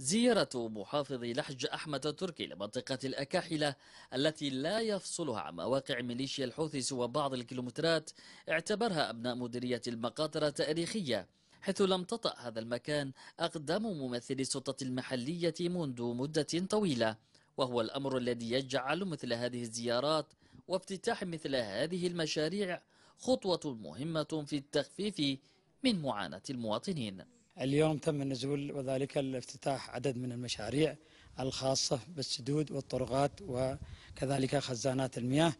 زيارة محافظ لحج أحمد تركي لمنطقة الأكاحلة التي لا يفصلها عن مواقع ميليشيا الحوثي سوى بعض الكيلومترات اعتبرها أبناء مديرية المقاطرة تاريخية حيث لم تطأ هذا المكان أقدم ممثلي السلطة المحلية منذ مدة طويلة وهو الأمر الذي يجعل مثل هذه الزيارات وافتتاح مثل هذه المشاريع خطوة مهمة في التخفيف من معاناة المواطنين اليوم تم النزول وذلك الافتتاح عدد من المشاريع الخاصة بالسدود والطرقات وكذلك خزانات المياه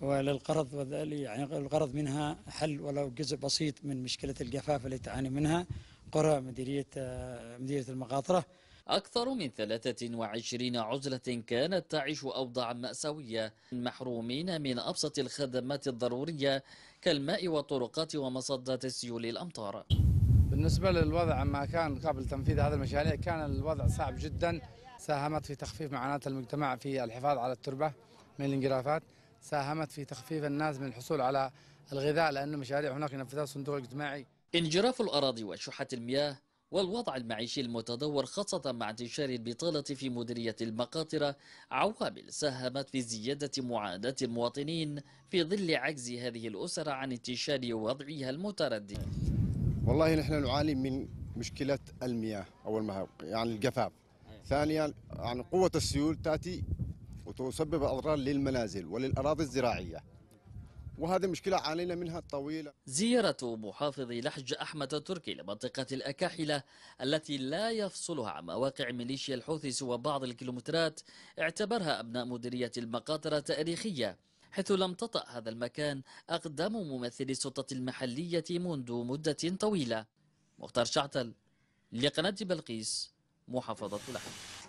وللقرض يعني الغرض منها حل ولو جزء بسيط من مشكلة الجفاف اللي تعاني منها قرى مديرية مديرية المقاطرة أكثر من 23 عزلة كانت تعيش أوضاعا مأساوية محرومين من أبسط الخدمات الضرورية كالماء والطرقات ومصدات السيول الأمطار بالنسبة للوضع ما كان قبل تنفيذ هذه المشاريع كان الوضع صعب جدا ساهمت في تخفيف معاناة المجتمع في الحفاظ على التربة من الانجرافات ساهمت في تخفيف الناس من الحصول على الغذاء لأن مشاريع هناك ينفذها الصندوق الاجتماعي انجراف الأراضي وشحة المياه والوضع المعيشي المتدور خاصة مع انتشار البطالة في مديرية المقاطرة عوامل ساهمت في زيادة معاناة المواطنين في ظل عجز هذه الأسر عن انتشار وضعها المتردد والله نحن نعاني من مشكله المياه اول ما يعني الجفاف ثانيا يعني قوه السيول تاتي وتسبب اضرار للمنازل وللاراضي الزراعيه وهذه مشكلة عانينا منها طويلة زيارة محافظ لحج أحمد التركي لمنطقة الأكاحلة التي لا يفصلها عن مواقع ميليشيا الحوثي سوى بعض الكيلومترات اعتبرها أبناء مديرية المقاطرة تاريخية حيث لم تطأ هذا المكان أقدام ممثلي السلطة المحلية منذ مدة طويلة مختار شعتل لقناة بلقيس محافظة لحم